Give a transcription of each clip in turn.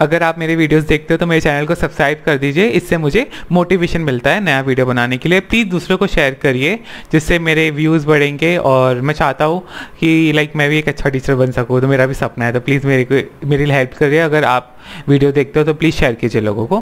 अगर आप मेरे वीडियोस देखते हो तो मेरे चैनल को सब्सक्राइब कर दीजिए इससे मुझे मोटिवेशन मिलता है नया वीडियो बनाने के लिए प्लीज़ दूसरों को शेयर करिए जिससे मेरे व्यूज़ बढ़ेंगे और मैं चाहता हूँ कि लाइक मैं भी एक अच्छा टीचर बन सकूँ तो मेरा भी सपना है तो प्लीज़ मेरे को मेरी हेल्प करिए अगर आप वीडियो देखते हो तो प्लीज़ शेयर कीजिए लोगों को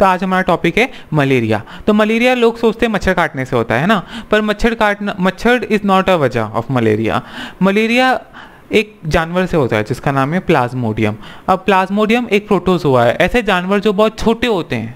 तो आज हमारा टॉपिक है मलेरिया तो मलेरिया लोग सोचते हैं मच्छर काटने से होता है ना पर मच्छर काटना मच्छर इज़ नॉट अ वजह ऑफ मलेरिया मलेरिया एक जानवर से होता है जिसका नाम है प्लाज्मोडियम अब प्लाज्मोडियम एक प्रोटोजोआ है ऐसे जानवर जो बहुत छोटे होते हैं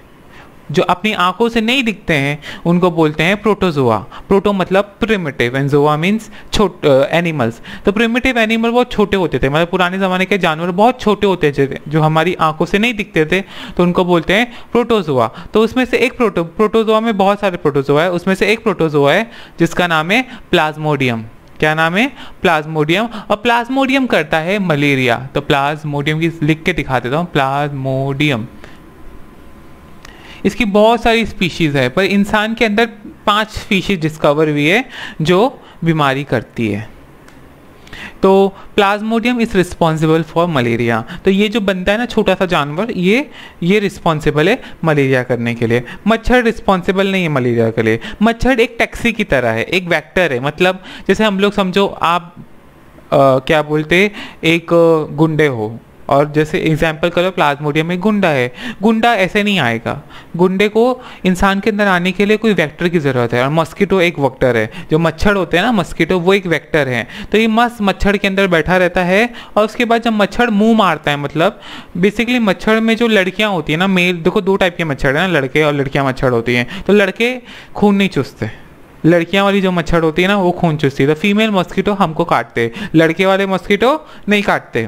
जो अपनी आंखों से नहीं दिखते हैं उनको बोलते हैं प्रोटोजोआ प्रोटो मतलब प्रिमिटिव एंड जोआ मीन्स छोट एनिमल्स तो प्रिमिटिव एनिमल बहुत छोटे होते थे मतलब पुराने ज़माने के जानवर बहुत छोटे होते थे जो हमारी आंखों से नहीं दिखते थे तो उनको बोलते हैं प्रोटोजोआ तो उसमें से एक प्रोटो प्रोटोजोआ में बहुत सारे प्रोटोजोआ है उसमें से एक प्रोटोजोआ है जिसका नाम है प्लाज्मोडियम क्या नाम है प्लाज्मोडियम और प्लाज्मोडियम करता है मलेरिया तो प्लाज्मोडियम की लिख के दिखा देता हूँ प्लाज्मोडियम इसकी बहुत सारी स्पीशीज़ है पर इंसान के अंदर पांच स्पीशीज़ डिस्कवर हुई है जो बीमारी करती है तो plasmodium is responsible for malaria तो ये जो बनता है ना छोटा सा जानवर ये ये रिस्पॉन्सिबल है मलेरिया करने के लिए मच्छर रिस्पॉन्सिबल नहीं है मलेरिया के लिए मच्छर एक टैक्सी की तरह है एक वैक्टर है मतलब जैसे हम लोग समझो आप आ, क्या बोलते एक गुंडे हो और जैसे एग्जाम्पल करो प्लाज्मोडियम में गुंडा है गुंडा ऐसे नहीं आएगा गुंडे को इंसान के अंदर आने के लिए कोई वैक्टर की ज़रूरत है और मस्कीटो एक वेक्टर है जो मच्छर होते हैं ना मस्कीटो वो एक वैक्टर है तो ये मस्त मच्छर के अंदर बैठा रहता है और उसके बाद जब मच्छर मुँह मारता है मतलब बेसिकली मच्छर में जो लड़कियाँ होती हैं ना मेल देखो दो टाइप के मच्छर हैं ना लड़के और लड़कियाँ मच्छर होती हैं तो लड़के खून नहीं चुसते लड़कियाँ वाली जो मच्छर होती है ना वो खून चुसती है तो फीमेल मस्कीटो हमको काटते लड़के वाले मस्कीटो नहीं काटते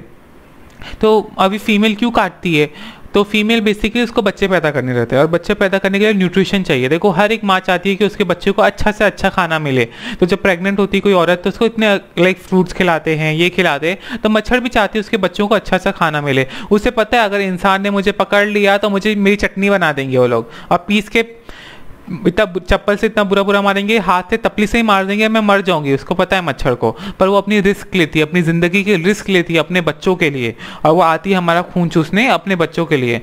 तो अभी फीमेल क्यों काटती है तो फीमेल बेसिकली उसको बच्चे पैदा करने रहते हैं और बच्चे पैदा करने के लिए न्यूट्रिशन चाहिए देखो हर एक माँ चाहती है कि उसके बच्चे को अच्छा से अच्छा खाना मिले तो जब प्रेग्नेंट होती है कोई औरत तो उसको इतने लाइक फ्रूट्स खिलाते हैं ये खिलाते हैं तो मच्छर भी चाहती है उसके बच्चों को अच्छा सा खाना मिले उसे पता है अगर इंसान ने मुझे पकड़ लिया तो मुझे मेरी चटनी बना देंगे वो लोग और पीस के इतना चप्पल से इतना बुरा बुरा मारेंगे हाथ से तपली से ही मार देंगे मैं मर जाऊंगी उसको पता है मच्छर को पर वो अपनी रिस्क लेती है अपनी ज़िंदगी की रिस्क लेती है अपने बच्चों के लिए और वो आती है हमारा खून चूसने अपने बच्चों के लिए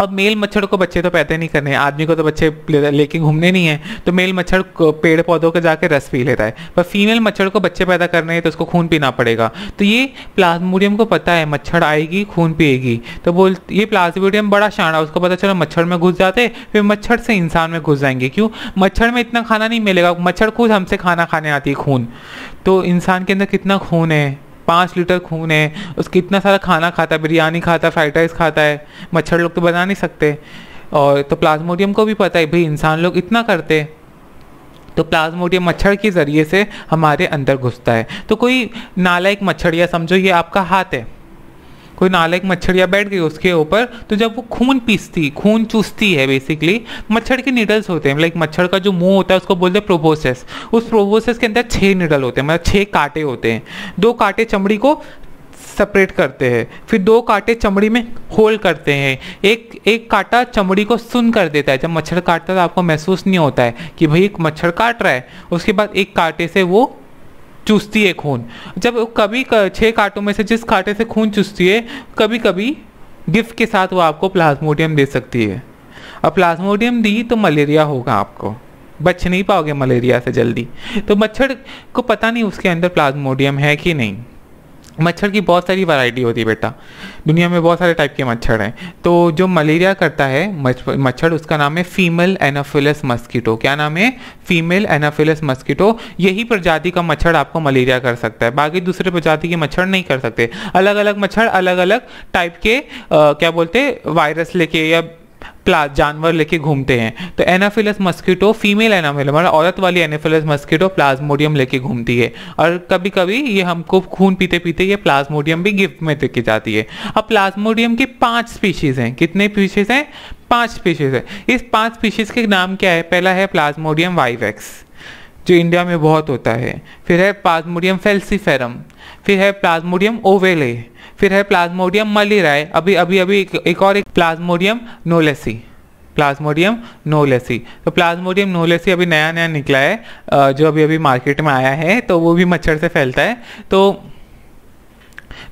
अब मेल मच्छर को बच्चे तो पैदा नहीं करने आदमी को तो बच्चे लेके घूमने नहीं है तो मेल मच्छर पेड़ पौधों के जाके रस पी लेता है पर फीमेल मच्छर को बच्चे पैदा करने हैं तो उसको खून पीना पड़ेगा तो ये प्लाज्मोडियम को पता है मच्छर आएगी खून पिएगी तो बोल ये प्लाज्मोडियम बड़ा शाना उसको पता चलो मच्छर में घुस जाते फिर मच्छर से इंसान में घुस जाएंगे क्यों मच्छर में इतना खाना नहीं मिलेगा मच्छर खुद हमसे खाना खाने आती है खून तो इंसान के अंदर कितना खून है पाँच लीटर खून है उसके इतना सारा खाना खाता है बिरयानी खाता है फ्राइड राइस खाता है मच्छर लोग तो बना नहीं सकते और तो प्लाज्मोडियम को भी पता है भाई इंसान लोग इतना करते तो प्लाज्मोडियम मच्छर के ज़रिए से हमारे अंदर घुसता है तो कोई नालायक मच्छर या समझो ये आपका हाथ है कोई नालायक या बैठ गई उसके ऊपर तो जब वो खून पीसती खून चूसती है बेसिकली मच्छर के निडल्स होते हैं लाइक मच्छर का जो मुंह होता है उसको बोलते हैं प्रोबोसेस उस प्रोबोसेस के अंदर छः निडल होते हैं मतलब छः कांटे होते हैं दो कांटे चमड़ी को सेपरेट करते हैं फिर दो कांटे चमड़ी में होल करते हैं एक एक कांटा चमड़ी को सुन कर देता है जब मच्छर काटता है तो आपको महसूस नहीं होता है कि भाई एक मच्छर काट रहा है उसके बाद एक कांटे से वो चूसती है खून जब कभी छः कांटों में से जिस कांटे से खून चूसती है कभी कभी गिफ्ट के साथ वो आपको प्लाज्मोडियम दे सकती है और प्लाज्मोडियम दी तो मलेरिया होगा आपको बच नहीं पाओगे मलेरिया से जल्दी तो मच्छर को पता नहीं उसके अंदर प्लाज्मोडियम है कि नहीं मच्छर की बहुत सारी वैरायटी होती है बेटा दुनिया में बहुत सारे टाइप के मच्छर हैं तो जो मलेरिया करता है मच्छर उसका नाम है फीमेल एनाफिलस मस्कीटो क्या नाम है फीमेल एनाफिलस मस्कीटो यही प्रजाति का मच्छर आपको मलेरिया कर सकता है बाकी दूसरे प्रजाति के मच्छर नहीं कर सकते अलग अलग मच्छर अलग अलग टाइप के आ, क्या बोलते वायरस लेके या प्ला जानवर लेके घूमते हैं तो एनाफिलस मस्कीटो फीमेल एनाफिलस मतलब औरत वाली एनाफिलस मस्कीटो प्लाज्मोडियम लेके घूमती है और कभी कभी ये हमको खून पीते पीते ये प्लाज्मोडियम भी गिफ्ट में देके जाती है अब प्लाज्मोडियम की पांच स्पीशीज़ हैं कितने स्पीशीज़ हैं पांच स्पीशीज़ है इस पांच स्पीशीज़ के नाम क्या है पहला है प्लाज्मोडियम वाइवेक्स जो इंडिया में बहुत होता है फिर है प्लाज्मोडियम फेल्सीफेरम फिर है प्लाज्मोडियम ओवेले फिर है प्लाज्मोडियम मलिराय अभी अभी अभी एक, एक और एक प्लाज्मोडियम नोलेसी प्लाज्मोडियम नोलेसी तो प्लाज्मोडियम नोलेसी अभी नया नया निकला है जो अभी अभी मार्केट में आया है तो वो भी मच्छर से फैलता है तो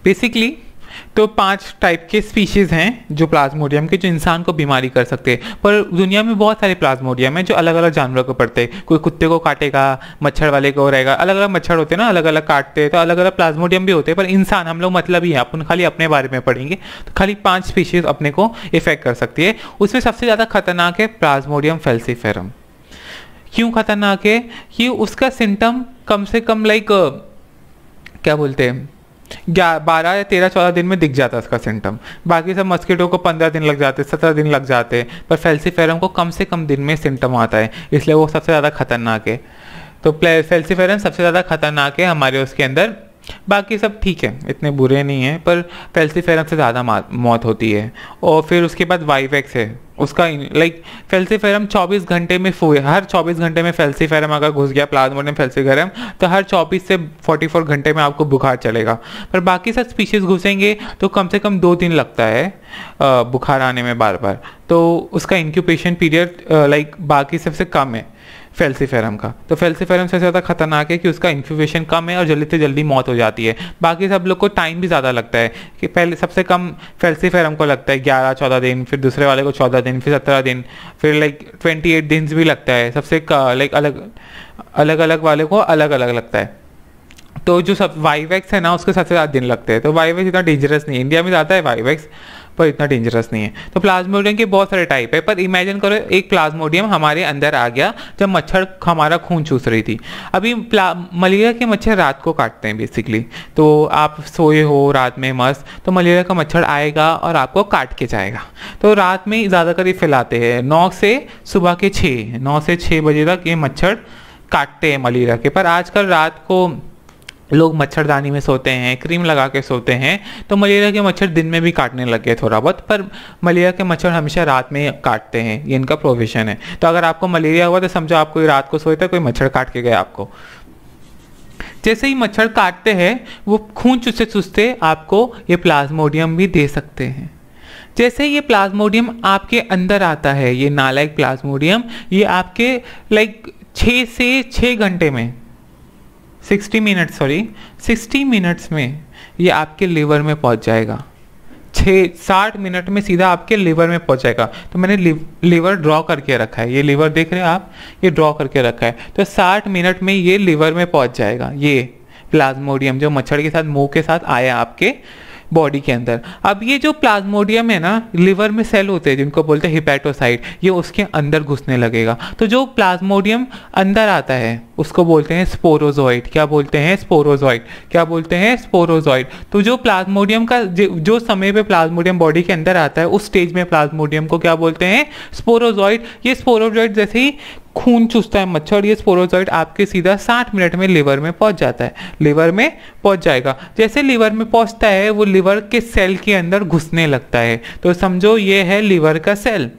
बेसिकली तो पांच टाइप के स्पीशीज़ हैं जो प्लाज्मोडियम के जो इंसान को बीमारी कर सकते हैं पर दुनिया में बहुत सारे प्लाज्मोडियम हैं जो अलग अलग जानवरों को पड़ते हैं कोई कुत्ते को काटेगा मच्छर वाले को रहेगा अलग अलग मच्छर होते हैं ना अलग अलग काटते हैं तो अलग अलग प्लाज्मोडियम भी होते हैं पर इंसान हम लोग मतलब ही है अपन खाली अपने बारे में पढ़ेंगे तो खाली पाँच स्पीशीज़ अपने को इफेक्ट कर सकती है उसमें सबसे ज़्यादा खतरनाक है प्लाज्मोडियम फेल्सीफेरम क्यों खतरनाक है कि उसका सिम्टम कम से कम लाइक क्या बोलते हैं बारह या तेरह चौदह दिन में दिख जाता है उसका सिम्टम बाकी सब मस्किटो को पंद्रह दिन लग जाते सत्रह दिन लग जाते हैं पर फेल्सीफेरम को कम से कम दिन में सिम्टम आता है इसलिए वो सबसे ज़्यादा खतरनाक है तो फेल्सीफेरम सबसे ज़्यादा खतरनाक है हमारे उसके अंदर बाकी सब ठीक है इतने बुरे नहीं हैं पर फेल्सीफेरम से ज़्यादा मौत होती है और फिर उसके बाद वाईफेक्स है उसका लाइक फेल्सीफेरम 24 घंटे में फू हर 24 घंटे में फेल्सीफेरम अगर घुस गया प्लाज्मोडियम फेल्सीफेरम तो हर 24 से 44 घंटे में आपको बुखार चलेगा पर बाकी सब स्पीशीज़ घुसेंगे तो कम से कम दो दिन लगता है बुखार आने में बार बार तो उसका इंक्यूपेशन पीरियड लाइक बाकी सबसे कम है फेल्सीफेरम का तो फेल्सीफेरम सबसे ज़्यादा खतरनाक है कि उसका इन्फ्यूवेशन कम है और जल्दी से जल्दी मौत हो जाती है बाकी सब लोग को टाइम भी ज़्यादा लगता है कि पहले सबसे कम फेल्सीफेरम को लगता है ग्यारह चौदह दिन फिर दूसरे वाले को चौदह दिन फिर सत्रह दिन फिर लाइक ट्वेंटी एट दिन भी लगता है सबसे लाइक अलग अलग अलग वाले को अलग अलग लगता है तो जो सब वाईवैक्स है ना उसके सबसे ज़्यादा दिन लगते हैं तो वाईवैक्स इतना डेंजरस नहीं इंडिया में ज़्यादा है वाईवैक्स पर इतना डेंजरस नहीं है तो प्लाज्मोडियम के बहुत सारे टाइप है पर इमेजिन करो एक प्लाज्मोडियम हमारे अंदर आ गया जब मच्छर हमारा खून चूस रही थी अभी मलेरिया के मच्छर रात को काटते हैं बेसिकली तो आप सोए हो रात में मस्त तो मलेरिया का मच्छर आएगा और आपको काट के जाएगा तो रात में ज़्यादातर ये फैलाते हैं नौ से सुबह के छः नौ से छः बजे तक ये मच्छर काटते हैं मलेरिया के पर आजकल रात को लोग मच्छरदानी में सोते हैं क्रीम लगा के सोते हैं तो मलेरिया के मच्छर दिन में भी काटने लग गए थोड़ा बहुत पर मलेरिया के मच्छर हमेशा रात में काटते हैं ये इनका प्रोविजन है तो अगर आपको मलेरिया हुआ तो समझो आप कोई रात को सोए थे कोई मच्छर काट के गए आपको जैसे ही मच्छर काटते हैं वो खून चुसते चुसते आपको ये प्लाज्मोडियम भी दे सकते हैं जैसे ये प्लाज्मोडियम आपके अंदर आता है ये नालायक प्लाज्मोडियम ये आपके लाइक छः से छः घंटे में 60 मिनट सॉरी 60 मिनट्स में ये आपके लीवर में पहुंच जाएगा छः साठ मिनट में सीधा आपके लीवर में पहुंचेगा तो मैंने लीवर ड्रॉ करके रखा है ये लीवर देख रहे हैं आप ये ड्रॉ करके रखा है तो साठ मिनट में ये लीवर में पहुंच जाएगा ये प्लाज्मोडियम जो मच्छर के साथ मुंह के साथ आया आपके बॉडी के अंदर अब ये जो प्लाज्मोडियम है ना लिवर में सेल होते हैं जिनको बोलते हैं हिपैटोसाइड ये उसके अंदर घुसने लगेगा तो जो प्लाज्मोडियम अंदर आता है उसको बोलते हैं स्पोरोजॉइड क्या बोलते हैं स्पोरोजॉइड क्या बोलते हैं स्पोरोजॉइड तो जो प्लाज्मोडियम का जो समय पे प्लाज्मोडियम बॉडी के अंदर आता है उस स्टेज में प्लाज्मोडियम को क्या बोलते हैं स्पोरोजॉइड ये स्पोरोजॉइड जैसे ही खून चूसता है मच्छर ये स्पोरोजॉइड आपके सीधा 60 मिनट में लिवर में पहुंच जाता है लिवर में पहुंच जाएगा जैसे लिवर में पहुंचता है वो लिवर के सेल के अंदर घुसने लगता है तो समझो ये है लिवर का सेल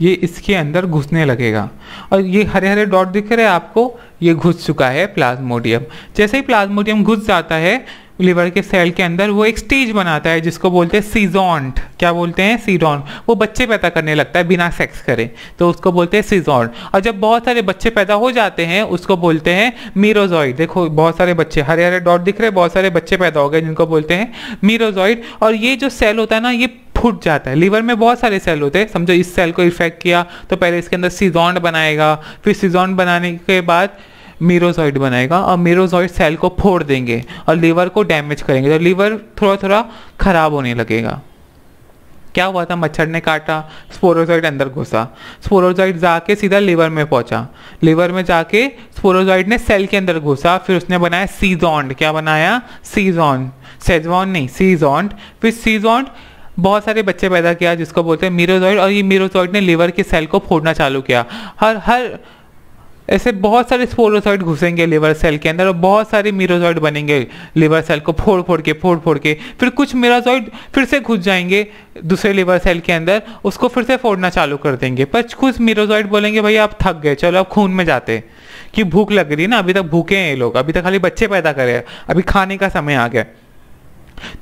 ये इसके अंदर घुसने लगेगा और ये हरे हरे डॉट दिख रहे हैं आपको ये घुस चुका है प्लाज्मोडियम जैसे ही प्लाज्मोडियम घुस जाता है लिवर के सेल के अंदर वो एक स्टेज बनाता है जिसको बोलते हैं सीजॉन्ट क्या बोलते हैं सीडॉन वो बच्चे पैदा करने लगता है बिना सेक्स करे तो उसको बोलते हैं सीजॉन और जब बहुत सारे बच्चे पैदा हो जाते हैं उसको बोलते हैं मीरोजॉइड देखो बहुत सारे बच्चे हरे हरे डॉट दिख रहे हैं बहुत सारे बच्चे पैदा हो गए जिनको बोलते हैं मीरोजॉइड और ये जो सेल होता है ना ये फूट जाता है लीवर में बहुत सारे सेल होते हैं समझो इस सेल को इफेक्ट किया तो पहले इसके अंदर सीजॉन्ट बनाएगा फिर सीजॉन्ट बनाने के बाद मीरोसॉइड बनाएगा और मीरोसॉइड सेल को फोड़ देंगे और लीवर को डैमेज करेंगे तो लीवर थोड़ा थोड़ा खराब होने लगेगा क्या हुआ था मच्छर ने काटा स्पोरोजॉइड अंदर घुसा स्पोरोजॉइड जाके सीधा लीवर में पहुंचा लीवर में जाके स्पोरोजॉइड ने सेल के अंदर घुसा फिर उसने बनाया सीजॉन्ड क्या बनाया सीजॉन सेजवान नहीं सीजॉन्ड फिर सीजॉन्ड बहुत सारे बच्चे पैदा किया जिसको बोलते हैं मीरोजॉइड और ये मीरोजॉइड ने लीवर के सेल को फोड़ना चालू किया हर हर ऐसे बहुत सारे स्पोरोसाइड घुसेंगे लिवर सेल के अंदर और बहुत सारे मीरोजॉइड बनेंगे लिवर सेल को फोड़ फोड़ के फोड़ फोड़ के फिर कुछ मीराजॉइड फिर से घुस जाएंगे दूसरे लिवर सेल के अंदर उसको फिर से फोड़ना चालू कर देंगे पर कुछ मीरोजॉइड बोलेंगे भैया आप थक गए चलो आप खून में जाते कि भूख लग रही है ना अभी तक भूखे हैं ये लोग अभी तक खाली बच्चे पैदा करे अभी खाने का समय आ गया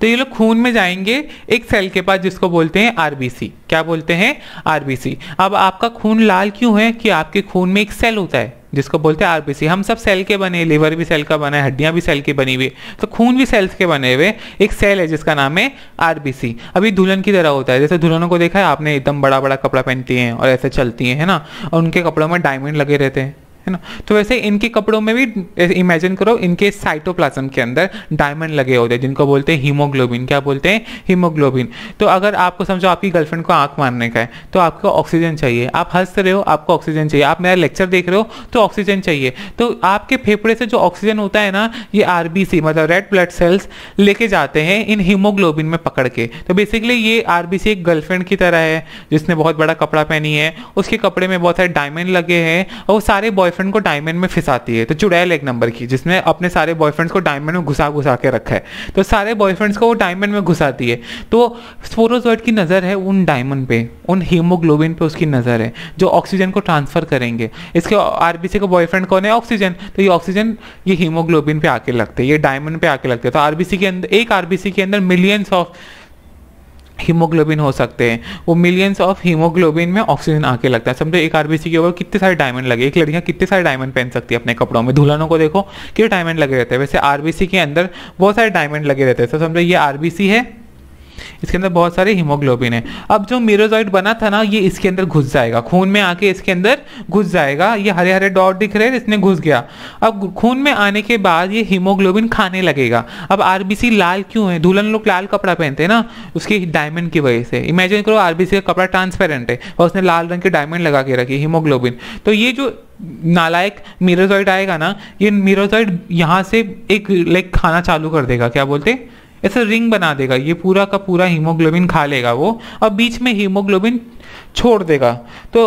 तो ये लोग खून में जाएंगे एक सेल के पास जिसको बोलते हैं आरबीसी क्या बोलते हैं आरबीसी अब आपका खून लाल क्यों है कि आपके खून में एक सेल होता है जिसको बोलते हैं आरबीसी हम सब सेल के बने लीवर भी सेल का बना है हड्डियां भी सेल की बनी हुई तो खून भी सेल्स के बने हुए एक सेल है जिसका नाम है आरबीसी अभी दुल्हन की तरह होता है जैसे दुल्हनों को देखा है आपने एकदम बड़ा बड़ा कपड़ा पहनती हैं और ऐसे चलती हैं है ना और उनके कपड़ों में डायमंड लगे रहते हैं है ना तो वैसे इनके कपड़ों में भी इमेजिन करो इनके साइटोप्लाज्म के अंदर डायमंड लगे होते हैं जिनको बोलते हैं हीमोग्लोबिन क्या बोलते हैं हीमोग्लोबिन तो अगर आपको समझो आपकी गर्लफ्रेंड को आंख मारने का है तो आपको ऑक्सीजन चाहिए आप हंस रहे हो आपको ऑक्सीजन चाहिए आप मेरा लेक्चर देख रहे हो तो ऑक्सीजन चाहिए तो आपके फेफड़े से जो ऑक्सीजन होता है ना ये आर मतलब रेड ब्लड सेल्स लेके जाते हैं इन हीमोग्लोबिन में पकड़ के तो बेसिकली ये आर एक गर्लफ्रेंड की तरह है जिसने बहुत बड़ा कपड़ा पहनी है उसके कपड़े में बहुत सारे डायमंड लगे हैं और वो सारे बॉय बॉयफ्रेंड को डायमंड में फिसाती है तो चुड़ैल एक नंबर की जिसने अपने सारे बॉयफ्रेंड्स को डायमंड में घुसा घुसा के रखा है तो सारे बॉयफ्रेंड्स को वो डायमंड में घुसाती है तो स्पोरोजॉइड की नज़र है उन डायमंड पे उन हीमोग्लोबिन पे उसकी नज़र है जो ऑक्सीजन को ट्रांसफ़र करेंगे इसके आर का बॉयफ्रेंड कौन है ऑक्सीजन तो ये ऑक्सीजन ये हीमोग्लोबिन पे आके लगते हैं ये डायमंड पे आके लगते हैं तो आर के अंदर एक आर के अंदर मिलियंस ऑफ हीमोग्लोबिन हो सकते हैं वो मिलियंस ऑफ हीमोग्लोबिन में ऑक्सीजन आके लगता है समझो एक आरबीसी के ऊपर कितने सारे डायमंड लगे एक लड़कियाँ कितने सारे डायमंड पहन सकती है अपने कपड़ों में दुल्हनों को देखो कितने डायमंड लगे रहते हैं वैसे आरबीसी के अंदर बहुत सारे डायमंड लगे रहते हैं तो समझो ये आरबीसी है इसके अंदर बहुत सारे हीमोग्लोबिन है अब जो मीरोजॉइड बना था ना ये इसके अंदर घुस जाएगा खून में आके इसके अंदर घुस जाएगा ये हरे हरे डॉट दिख रहे हैं इसने घुस गया अब खून में आने के बाद ये हीमोग्लोबिन खाने लगेगा अब आरबीसी लाल क्यों है दुल्हन लोग लाल कपड़ा पहनते हैं ना उसके डायमंड की वजह से इमेजिन करो आरबीसी का कपड़ा ट्रांसपेरेंट है और उसने लाल रंग के डायमंड लगा के रखी हीमोग्लोबिन तो ये जो नालायक मीरोजॉइड आएगा ना ये मीरोजॉइड यहाँ से एक लाइक खाना चालू कर देगा क्या बोलते हैं ऐसा रिंग बना देगा ये पूरा का पूरा हीमोग्लोबिन खा लेगा वो और बीच में हीमोग्लोबिन छोड़ देगा तो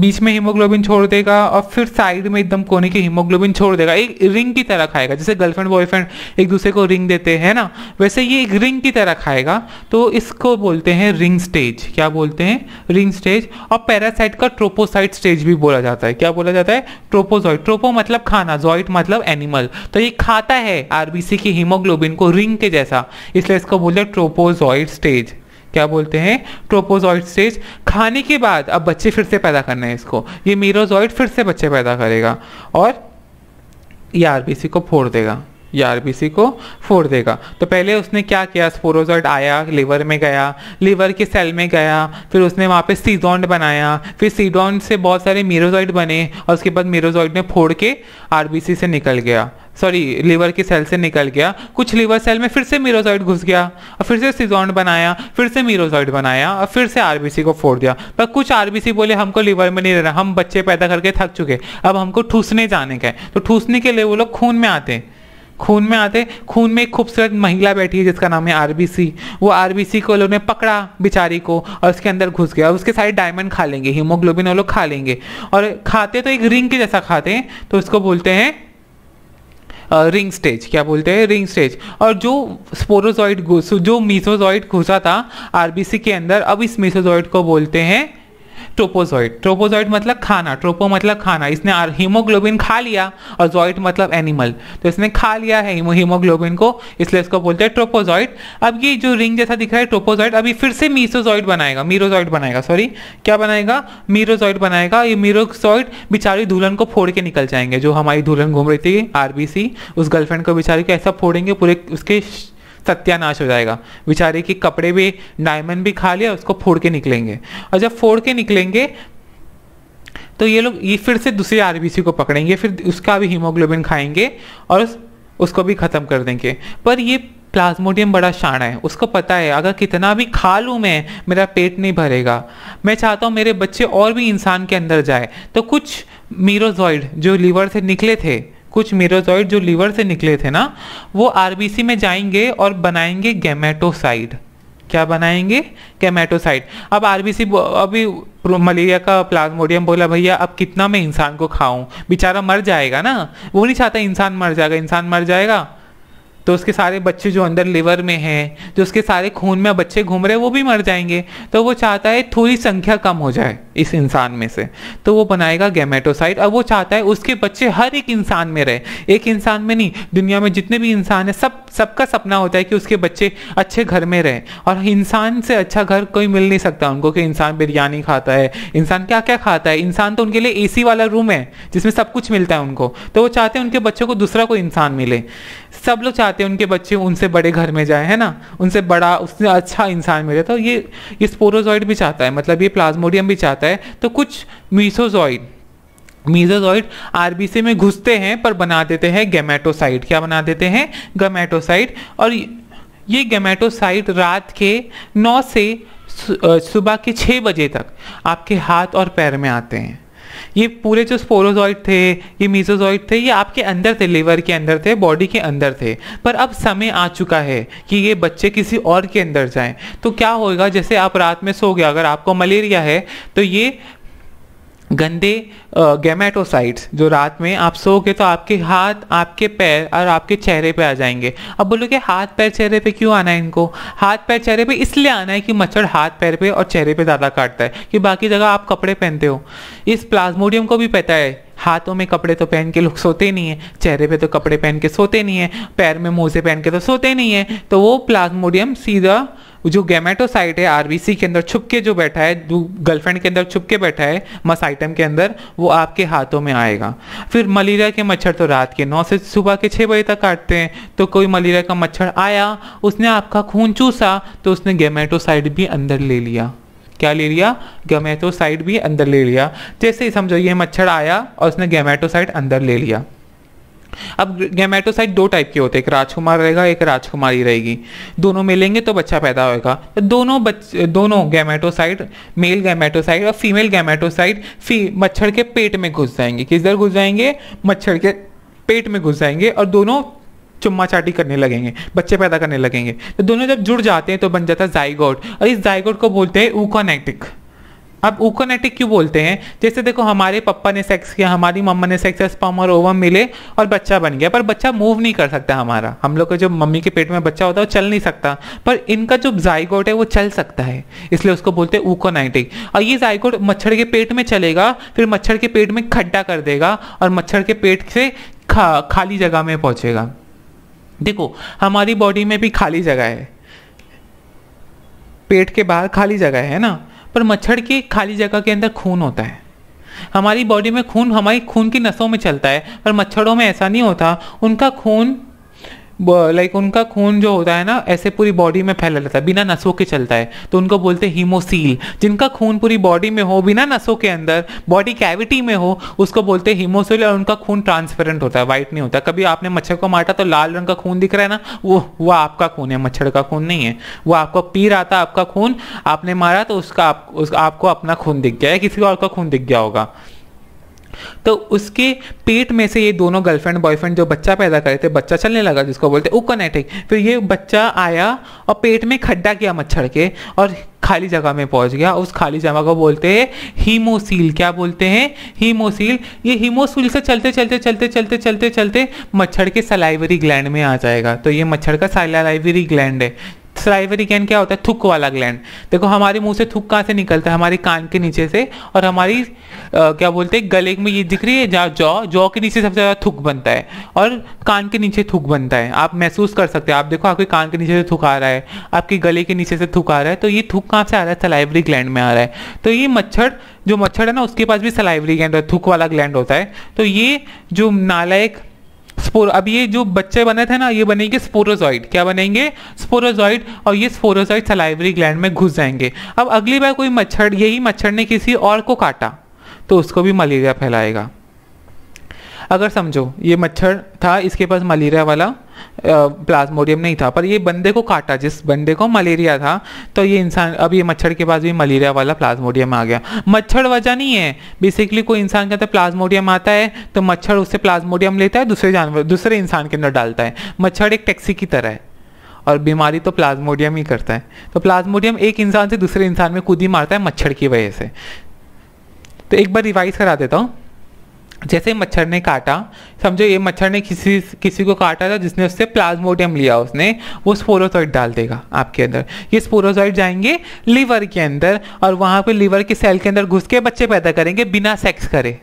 बीच में हीमोग्लोबिन छोड़ देगा और फिर साइड में एकदम कोने की हीमोग्लोबिन छोड़ देगा एक रिंग की तरह खाएगा जैसे गर्लफ्रेंड बॉयफ्रेंड एक दूसरे को रिंग देते हैं ना वैसे ये एक रिंग की तरह खाएगा तो इसको बोलते हैं रिंग स्टेज क्या बोलते हैं रिंग स्टेज और पैरासाइट का ट्रोपोसाइट स्टेज भी बोला जाता है क्या बोला जाता है ट्रोपोजॉइट ट्रोपो मतलब खाना जॉइट मतलब एनिमल तो ये खाता है आरबीसी की हीमोग्लोबिन को रिंग के जैसा इसलिए इसको बोलते हैं ट्रोपोजॉइट स्टेज क्या बोलते हैं ट्रोपोजॉइड स्टेज खाने के बाद अब बच्चे फिर से पैदा करने हैं इसको ये मीरोजॉइड फिर से बच्चे पैदा करेगा और ये आरबीसी को फोड़ देगा या e आरबीसी को फोड़ देगा तो पहले उसने क्या किया स्पोरोजॉइड आया लीवर में गया लीवर के सेल में गया फिर उसने वहाँ पे सीडोंड बनाया फिर सीडोंड से बहुत सारे मीरोजॉइड बने और उसके बाद मीरोजॉइड ने फोड़ के आरबीसी से निकल गया सॉरी लीवर की सेल से निकल गया कुछ लीवर सेल में फिर से मीरोजॉइड घुस गया और फिर से सीजॉन्ड बनाया फिर से मीरोजॉइड बनाया और फिर से आरबीसी को फोड़ दिया पर कुछ आरबीसी बोले हमको लीवर में नहीं रहना हम बच्चे पैदा करके थक चुके अब हमको ठूसने जाने का है तो ठूसने के लिए वो लोग खून में आते हैं खून में आते खून में एक खूबसूरत महिला बैठी है जिसका नाम है आरबीसी वो आरबीसी को लोगों ने पकड़ा बिचारी को और उसके अंदर घुस गया और उसके सारे डायमंड खा लेंगे हीमोग्लोबिन वो लोग खा लेंगे और खाते तो एक रिंग के जैसा खाते हैं तो उसको बोलते हैं रिंग स्टेज क्या बोलते हैं रिंग स्टेज और जो स्पोरोजॉइड घुस जो मीसोजॉइड घुसा था आरबीसी के अंदर अब इस मीसोजॉइड को बोलते हैं ट्रोपोजॉइड ट्रोपोजॉइड मतलब खाना ट्रोपो मतलब खाना इसने हीमोग्लोबिन खा लिया और जॉइड मतलब एनिमल तो इसने खा लिया है हीमोग्लोबिन को इसलिए इसको बोलते हैं ट्रोपोजॉइड अब ये जो रिंग जैसा दिख रहा है ट्रोपोजॉइड अभी फिर से मीसोजॉइड बनाएगा मीरोजॉइड बनाएगा सॉरी क्या बनाएगा मीरोजॉइड बनाएगा ये मीरोजॉइड बेचारी दुल्हन को फोड़ के निकल जाएंगे जो हमारी दुल्हन घूम रही थी आरबीसी उस गर्लफ्रेंड को बेचारी को ऐसा फोड़ेंगे पूरे उसके सत्यानाश हो जाएगा बेचारे की कपड़े भी डायमंड भी खा लिया उसको फोड़ के निकलेंगे और जब फोड़ के निकलेंगे तो ये लोग ये फिर से दूसरे आरबीसी को पकड़ेंगे फिर उसका भी हीमोग्लोबिन खाएंगे और उस, उसको भी ख़त्म कर देंगे पर ये प्लाज्मोडियम बड़ा शाना है उसको पता है अगर कितना भी खा लूँ मैं मेरा पेट नहीं भरेगा मैं चाहता हूँ मेरे बच्चे और भी इंसान के अंदर जाए तो कुछ मीरोजॉइड जो लीवर से निकले थे कुछ मेरोजॉइड जो लीवर से निकले थे ना वो आरबीसी में जाएंगे और बनाएंगे गैमेटोसाइड क्या बनाएंगे गेमेटोसाइड अब आरबीसी अभी मलेरिया का प्लाज्मोडियम बोला भैया अब कितना मैं इंसान को खाऊं बेचारा मर जाएगा ना वो नहीं चाहता इंसान मर जाएगा इंसान मर जाएगा तो उसके सारे बच्चे जो अंदर लिवर में हैं जो उसके सारे खून में बच्चे घूम रहे हैं वो भी मर जाएंगे तो वो चाहता है थोड़ी संख्या कम हो जाए इस इंसान में से तो वो बनाएगा गैमेटोसाइट और वो चाहता है उसके बच्चे हर एक इंसान में रहे एक इंसान में नहीं दुनिया में जितने भी इंसान हैं सब सबका सपना होता है कि उसके बच्चे अच्छे घर में रहें और इंसान से अच्छा घर कोई मिल नहीं सकता उनको कि इंसान बिरयानी खाता है इंसान क्या क्या खाता है इंसान तो उनके लिए ए वाला रूम है जिसमें सब कुछ मिलता है उनको तो वो चाहते हैं उनके बच्चों को दूसरा कोई इंसान मिले सब लोग चाहते हैं उनके बच्चे उनसे बड़े घर में जाए है ना उनसे बड़ा उससे अच्छा इंसान मिले तो ये ये स्पोरोजॉइड भी चाहता है मतलब ये प्लाज्मोडियम भी चाहता है तो कुछ मीसोजॉइड मीजोजॉइड आरबीसी में घुसते हैं पर बना देते हैं गेमेटोसाइट क्या बना देते हैं गमेटोसाइट और ये गेमेटोसाइट रात के नौ से सुबह के छः बजे तक आपके हाथ और पैर में आते हैं ये पूरे जो स्पोरोजॉइड थे ये मीजोजॉइड थे ये आपके अंदर थे लिवर के अंदर थे बॉडी के अंदर थे पर अब समय आ चुका है कि ये बच्चे किसी और के अंदर जाएं तो क्या होगा जैसे आप रात में सो गए अगर आपको मलेरिया है तो ये गंदे गैमेटोसाइट्स जो रात में आप सोओगे तो आपके हाथ आपके पैर और आपके चेहरे पे आ जाएंगे अब बोलोगे हाथ पैर चेहरे पे क्यों आना है इनको हाथ पैर चेहरे पे इसलिए आना है कि मच्छर हाथ पैर पे और चेहरे पे ज़्यादा काटता है कि बाकी जगह आप कपड़े पहनते हो इस प्लाज्मोडियम को भी पता है हाथों में कपड़े तो पहन के लोग सोते नहीं हैं चेहरे पे तो कपड़े पहन के सोते नहीं हैं पैर में मोजे पहन के तो सोते नहीं हैं तो वो प्लाज्मोडियम सीधा जो गैमेटोसाइट है आरबीसी के अंदर छुप के जो बैठा है जो गर्लफ्रेंड के अंदर छुप के बैठा है मसाइटम के अंदर वो आपके हाथों में आएगा फिर मलेरिया के मच्छर तो रात के नौ से सुबह के छः बजे तक काटते हैं तो कोई मलेरिया का मच्छर आया उसने आपका खून चूसा तो उसने गैमेटोसाइट भी अंदर ले लिया क्या ले लिया गैमेटोसाइट भी अंदर ले लिया जैसे ही समझो ये मच्छर आया और उसने गैमेटोसाइट अंदर ले लिया अब गैमेटोसाइट दो टाइप के होते हैं एक राजकुमार रहेगा एक राजकुमारी रहेगी दोनों मिलेंगे तो बच्चा पैदा होगा दोनों बच दोनों गैमेटोसाइट मेल गैमेटोसाइट और फीमेल गैमेटोसाइट फी मच्छर के पेट में घुस जाएंगे किधर घुस जाएंगे मच्छर के पेट में घुस जाएंगे और दोनों चुम्मा चाटी करने लगेंगे बच्चे पैदा करने लगेंगे तो दोनों जब जुड़ जाते हैं तो बन जाता है जाइगोट और इस जाइगोट को बोलते हैं ऊकोनेक्टिक अब ओकोनेटिक क्यों बोलते हैं जैसे देखो हमारे पप्पा ने सेक्स किया हमारी मम्मा ने सेक्स किया स्पम और ओवम मिले और बच्चा बन गया पर बच्चा मूव नहीं कर सकता हमारा हम लोग का जो मम्मी के पेट में बच्चा होता है वो चल नहीं सकता पर इनका जो जायकोट है वो चल सकता है इसलिए उसको बोलते हैं ऊकोनाइटिक और ये जायकोट मच्छर के पेट में चलेगा फिर मच्छर के पेट में खड्डा कर देगा और मच्छर के पेट से खा, खाली जगह में पहुंचेगा देखो हमारी बॉडी में भी खाली जगह है पेट के बाहर खाली जगह है ना पर मच्छर की खाली जगह के अंदर खून होता है हमारी बॉडी में खून हमारी खून की नसों में चलता है पर मच्छरों में ऐसा नहीं होता उनका खून लाइक उनका खून जो होता है ना ऐसे पूरी बॉडी में फैला रहता है बिना नसों के चलता है तो उनको बोलते हैं हीमोसील जिनका खून पूरी बॉडी में हो बिना नसों के अंदर बॉडी कैविटी में हो उसको बोलते हैं हीमोसील और उनका खून ट्रांसपेरेंट होता है वाइट नहीं होता कभी आपने मच्छर को मारा तो लाल रंग का खून दिख रहा है ना वो वो आपका खून है मच्छर का खून नहीं है वो आपको पी रहा था आपका खून आपने मारा तो उसका आप, उस, आपको अपना खून दिख गया है किसी और का खून दिख गया होगा तो उसके पेट में से ये दोनों गर्लफ्रेंड बॉयफ्रेंड जो बच्चा पैदा करे थे बच्चा चलने लगा जिसको बोलते उकनेटिक फिर ये बच्चा आया और पेट में खड्डा किया मच्छर के और खाली जगह में पहुंच गया उस खाली जगह को बोलते हैं हीमोसील क्या बोलते हैं हीमोसील ये हीमोसील से चलते चलते चलते चलते चलते चलते मच्छर के सलाइवरी ग्लैंड में आ जाएगा तो ये मच्छर का सलाइवरी ग्लैंड है सलाइवरी ग्लैंड क्या होता है थुक वाला ग्लैंड देखो हमारे मुंह से थुक कहाँ से निकलता है हमारे कान के नीचे से और हमारी आ, क्या बोलते हैं गले में ये दिख रही है जहाँ जॉ जॉ के नीचे सबसे ज़्यादा थुक बनता है और कान के नीचे थुक बनता है आप महसूस कर सकते हैं आप देखो आपके कान के नीचे से थुक आ रहा है आपके गले के नीचे से थुक आ रहा है तो ये थुक कहाँ से आ रहा है सलाइवरी ग्लैंड में आ रहा है तो ये मच्छर जो मच्छर है ना उसके पास भी सलाइवरी ग्लैंड थुक वाला ग्लैंड होता है तो ये जो नालायक स्पोर अब ये जो बच्चे बने थे ना ये बनेंगे स्पोरोजॉइड क्या बनेंगे स्पोरोजॉइड और ये स्पोरोजॉइड सलाइवरी ग्लैंड में घुस जाएंगे अब अगली बार कोई मच्छर यही मच्छर ने किसी और को काटा तो उसको भी मलेरिया फैलाएगा अगर समझो ये मच्छर था इसके पास मलेरिया वाला प्लाज्मोडियम नहीं था पर ये बंदे को काटा जिस बंदे को मलेरिया था तो ये इंसान अब ये मच्छर के पास भी मलेरिया वाला प्लाज्मोडियम आ गया मच्छर वजह नहीं है बेसिकली कोई इंसान के अंदर प्लाज्मोडियम आता है तो मच्छर उससे प्लाज्मोडियम लेता है दूसरे जानवर दूसरे इंसान के अंदर डालता है मच्छर एक टैक्सी की तरह है और बीमारी तो प्लाज्मोडियम ही करता है तो प्लाज्मोडियम एक इंसान से दूसरे इंसान में खुद ही मारता है मच्छर की वजह से तो एक बार रिवाइज करा देता हूँ जैसे मच्छर ने काटा समझो ये मच्छर ने किसी किसी को काटा था जिसने उससे प्लाज्मोडियम लिया उसने वो स्पोरोसाइड डाल देगा आपके अंदर ये स्पोरोसाइड जाएंगे लीवर के अंदर और वहाँ पे लीवर के सेल के अंदर घुस के बच्चे पैदा करेंगे बिना सेक्स करे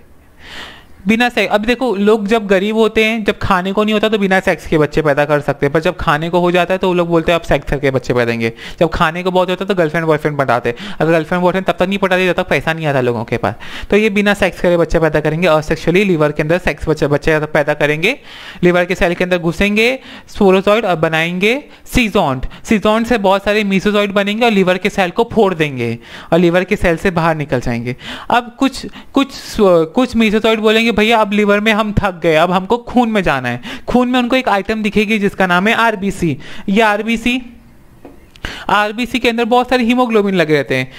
बिना सेक्स अब देखो लोग जब गरीब होते हैं जब खाने को नहीं होता तो बिना सेक्स के बच्चे पैदा कर सकते हैं पर जब खाने को हो जाता है तो वो लोग बोलते हैं अब सेक्स करके बच्चे पैदेंगे जब खाने को बहुत होता है तो गर्लफ्रेंड बॉयफ्रेंड पटाते अगर गर्लफ्रेंड बॉयफ्रेंड तब तक नहीं पटाते जब तक पैसा नहीं आता लोगों के पास तो ये बिना सेक्स करे बच्चे पैदा करेंगे और सेक्शुअली लीवर के अंदर सेक्स बच्चे बच्चे पैदा करेंगे लीवर के सेल के अंदर घुसेंगे स्पोरोजॉइड और बनाएंगे सीजॉन्ट सीजॉन्ट से बहुत सारे मीसोजॉइड बनेंगे और लीवर के सेल को फोड़ देंगे और लीवर के सेल से बाहर निकल जाएंगे अब कुछ कुछ कुछ मीसोजॉइड बोलेंगे कि भैया अब लिवर में हम थक गए अब हमको खून में जाना है खून में उनको एक आइटम दिखेगी जिसका नाम है आरबीसी ये आरबीसी आरबीसी के अंदर बहुत सारे हीमोग्लोबिन लगे रहते हैं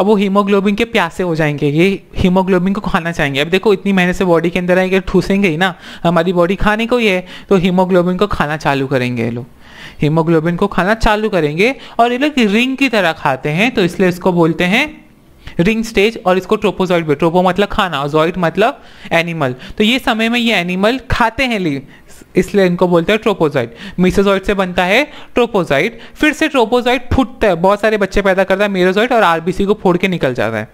अब वो हीमोग्लोबिन के प्यासे हो जाएंगे ये हीमोग्लोबिन को खाना चाहेंगे अब देखो इतनी मेहनत से बॉडी के अंदर आएंगे ठूसेंगे ही ना हमारी बॉडी खाने को ही है तो हीमोग्लोबिन को खाना चालू करेंगे ये लोग हीमोग्लोबिन को खाना चालू करेंगे और ये लोग रिंग की तरह खाते हैं तो इसलिए इसको बोलते हैं रिंग स्टेज और इसको ट्रोपोजॉइड पे ट्रोपो मतलब खाना जॉइड मतलब एनिमल तो ये समय में ये एनिमल खाते हैं इसलिए इनको बोलते हैं ट्रोपोजाइट मिसोजॉइड से बनता है ट्रोपोजाइट फिर से ट्रोपोजाइट फूटता है बहुत सारे बच्चे पैदा करता है मेरोजॉइट और आरबीसी को फोड़ के निकल जाता है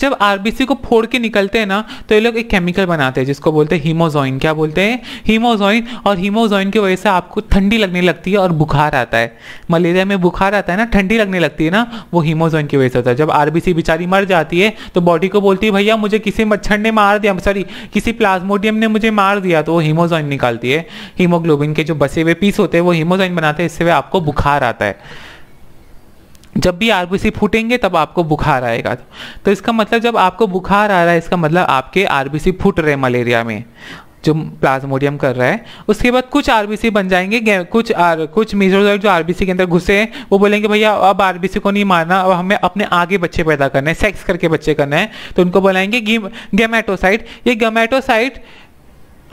जब आरबीसी को फोड़ के निकलते हैं ना तो ये लोग एक केमिकल बनाते हैं जिसको बोलते हैं हीमोजोइन क्या बोलते हैं हीमोजॉइन और हीमोजॉइन की वजह से आपको ठंडी लगने लगती है और बुखार आता है मलेरिया में बुखार आता है ना ठंडी लगने लगती है ना वो हीमोजॉइन की वजह से होता है जब आरबीसी बेचारी मर जाती है तो बॉडी को बोलती है भैया मुझे किसी मच्छर ने मार दिया सॉरी किसी प्लाज्मोडियम ने मुझे मार दिया तो वो हीमोजॉइन निकालती है हीमोग्लोबिन के जो बसे हुए पीस होते हैं वो हीमोजॉइन बनाते हैं इससे आपको बुखार आता है जब भी आरबीसी फूटेंगे तब आपको बुखार आएगा तो इसका मतलब जब आपको बुखार आ रहा है इसका मतलब आपके आर फूट रहे मलेरिया में जो प्लाज्मोडियम कर रहा है उसके बाद कुछ आरबीसी बन जाएंगे कुछ आर कुछ मीजोजाइट जो आरबीसी के अंदर घुसे हैं वो बोलेंगे भैया अब आरबीसी को नहीं मारना अब हमें अपने आगे बच्चे पैदा करने हैं सेक्स करके बच्चे करने हैं तो उनको बुलाएंगे गेमेटोसाइट ये गेमेटोसाइट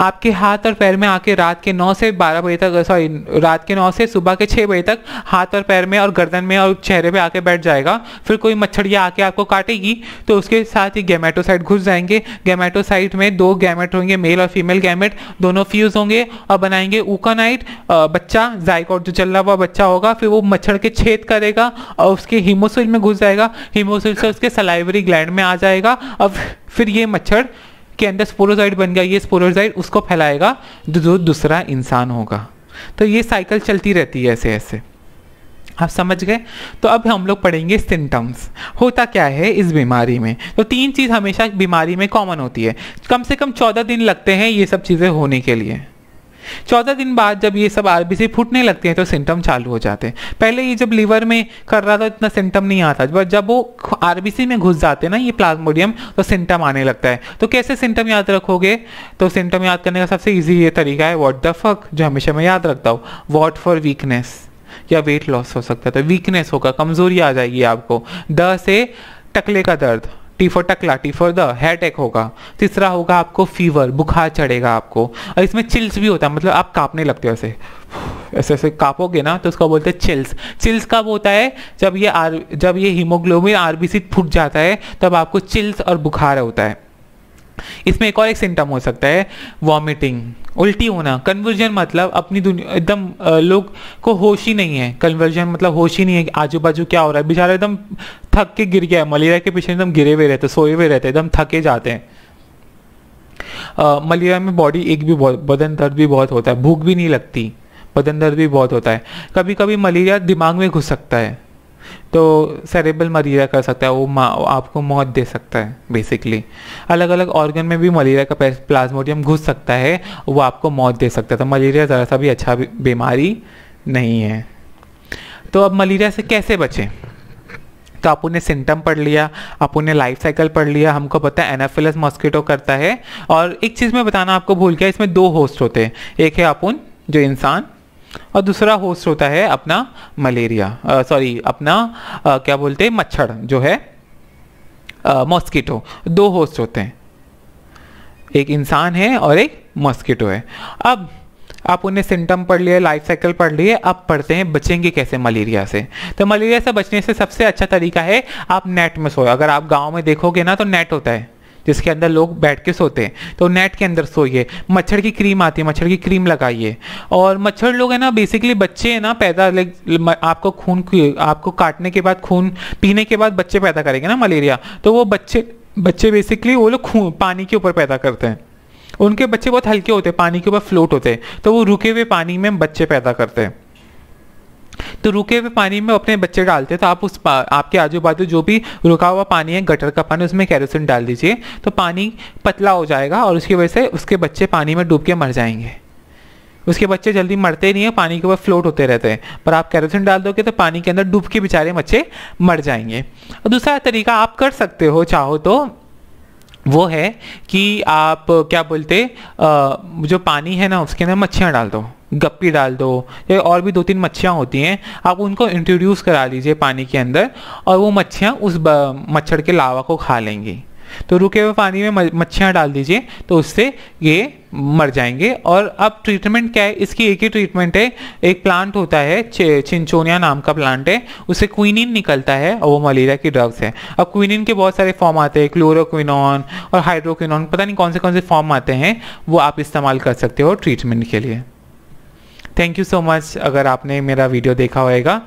आपके हाथ और पैर में आके रात के 9 से 12 बजे तक सॉरी रात के 9 से सुबह के 6 बजे तक हाथ और पैर में और गर्दन में और चेहरे पे आके बैठ जाएगा फिर कोई मच्छर या आके आपको काटेगी तो उसके साथ ही गैमेटोसाइट घुस जाएंगे गैमेटोसाइट में दो गैमेट होंगे मेल और फीमेल गैमेट दोनों फ्यूज होंगे और बनाएंगे ऊकानाइट बच्चा जायकॉट जो चल हुआ बच्चा होगा फिर वो मच्छर के छेद करेगा और उसके हीमोसिल में घुस जाएगा हीमोसिल से उसके सलाइवरी ग्लैंड में आ जाएगा अब फिर ये मच्छर के अंदर स्पोरोजाइड बन गया ये स्पोरोजाइड उसको फैलाएगा जो दूसरा इंसान होगा तो ये साइकिल चलती रहती है ऐसे ऐसे आप समझ गए तो अब हम लोग पढ़ेंगे सिम्टम्स होता क्या है इस बीमारी में तो तीन चीज़ हमेशा बीमारी में कॉमन होती है कम से कम चौदह दिन लगते हैं ये सब चीज़ें होने के लिए चौदह दिन बाद जब ये सब आरबीसी फूटने लगती है तो सिम्टम चालू हो जाते हैं पहले ये जब लीवर में कर रहा था इतना सिम्टम नहीं आता बट जब वो आरबीसी में घुस जाते हैं ना ये प्लाज्मोडियम तो सिम्टम आने लगता है तो कैसे सिम्टम याद रखोगे तो सिम्टम याद करने का सबसे ईजी ये तरीका है वॉट द फक जो हमेशा मैं याद रखता हूँ वॉट फॉर वीकनेस या वेट लॉस हो सकता है तो वीकनेस होगा कमज़ोरी आ जाएगी आपको द से टकले का दर्द टी फॉर टकला टी फॉर द हेडेक होगा तीसरा होगा आपको फीवर बुखार चढ़ेगा आपको और इसमें चिल्स भी होता है मतलब आप कांपने लगते हो ऐसे ऐसे ऐसे कापोगे ना तो उसका बोलते हैं चिल्स चिल्स कब होता है जब ये आर जब ये हीमोग्लोबिन आरबीसी फूट जाता है तब आपको चिल्स और बुखार होता है इसमें एक और एक सिम्टम हो सकता है वॉमिटिंग उल्टी होना कन्वर्जन मतलब अपनी दुनिया एकदम लोग को होश ही नहीं है कन्वर्जन मतलब होश ही नहीं है आजू बाजू क्या हो रहा है बेचारा एकदम थक के गिर गया है मलेरिया के पीछे एकदम गिरे हुए रहते सोए हुए रहते एकदम थके जाते हैं मलेरिया में बॉडी एक भी बहुत बदन दर्द भी बहुत होता है भूख भी नहीं लगती बदन दर्द भी बहुत होता है कभी कभी मलेरिया दिमाग में घुस सकता है तो सेरेबल मलेरिया कर सकता है वो आपको मौत दे सकता है बेसिकली अलग अलग ऑर्गन में भी मलेरिया का प्लाज्मोडियम घुस सकता है वो आपको मौत दे सकता है तो मलेरिया ज़रा सा भी अच्छा बीमारी नहीं है तो अब मलेरिया से कैसे बचें तो आप उन्हें सिम्टम पढ़ लिया आप उन्हें लाइफ साइकिल पढ़ लिया हमको पता है एनाफिलस मॉस्किटो करता है और एक चीज़ में बताना आपको भूल गया इसमें दो होस्ट होते हैं एक है अपुन जो इंसान और दूसरा होस्ट होता है अपना मलेरिया सॉरी अपना आ, क्या बोलते हैं मच्छर जो है मॉस्किटो दो होस्ट होते हैं एक इंसान है और एक मॉस्किटो है अब आप उन्हें सिम्टम पढ़ लिए लाइफ साइकिल पढ़ लिए अब पढ़ते हैं बचेंगे कैसे मलेरिया से तो मलेरिया से बचने से सबसे अच्छा तरीका है आप नेट में सोए अगर आप गांव में देखोगे ना तो नेट होता है जिसके अंदर लोग बैठ के सोते हैं तो नेट के अंदर सोइए मच्छर की क्रीम आती है मच्छर की क्रीम लगाइए और मच्छर लोग है ना बेसिकली बच्चे हैं ना पैदा लाइक आपको खून आपको काटने के बाद खून पीने के बाद बच्चे पैदा करेंगे ना मलेरिया तो वो बच्चे बच्चे बेसिकली वो लोग खून पानी के ऊपर पैदा करते हैं उनके बच्चे बहुत हल्के होते हैं पानी के ऊपर फ्लोट होते हैं तो वो रुके हुए पानी में बच्चे पैदा करते हैं तो रुके हुए पानी में अपने बच्चे डालते तो आप उस आपके आजू बाजू जो भी रुका हुआ पानी है गटर का पानी उसमें कैरोसिन डाल दीजिए तो पानी पतला हो जाएगा और उसकी वजह से उसके बच्चे पानी में डूब के मर जाएंगे उसके बच्चे जल्दी मरते नहीं है पानी के ऊपर फ्लोट होते रहते हैं पर आप कैरोसिन डाल दोगे तो पानी के अंदर डूब के बेचारे बच्चे मर जाएंगे और दूसरा तरीका आप कर सकते हो चाहो तो वो है कि आप क्या बोलते आ, जो पानी है ना उसके अंदर मच्छियाँ डाल दो गप्पी डाल दो या और भी दो तीन मच्छियाँ होती हैं आप उनको इंट्रोड्यूस करा लीजिए पानी के अंदर और वो मच्छियाँ उस मच्छर के लावा को खा लेंगी तो रुके हुए पानी में मच्छियाँ डाल दीजिए तो उससे ये मर जाएंगे और अब ट्रीटमेंट क्या है इसकी एक ही ट्रीटमेंट है एक प्लांट होता है चिंचोनिया नाम का प्लांट है उससे क्विनिन निकलता है और वो मलेरिया की ड्रग्स है अब क्विनिन के बहुत सारे फॉर्म आते हैं क्लोरोक्विनॉन और हाइड्रोक्विनॉन पता नहीं कौन से कौन से फॉर्म आते हैं वो आप इस्तेमाल कर सकते हो ट्रीटमेंट के लिए थैंक यू सो मच अगर आपने मेरा वीडियो देखा होएगा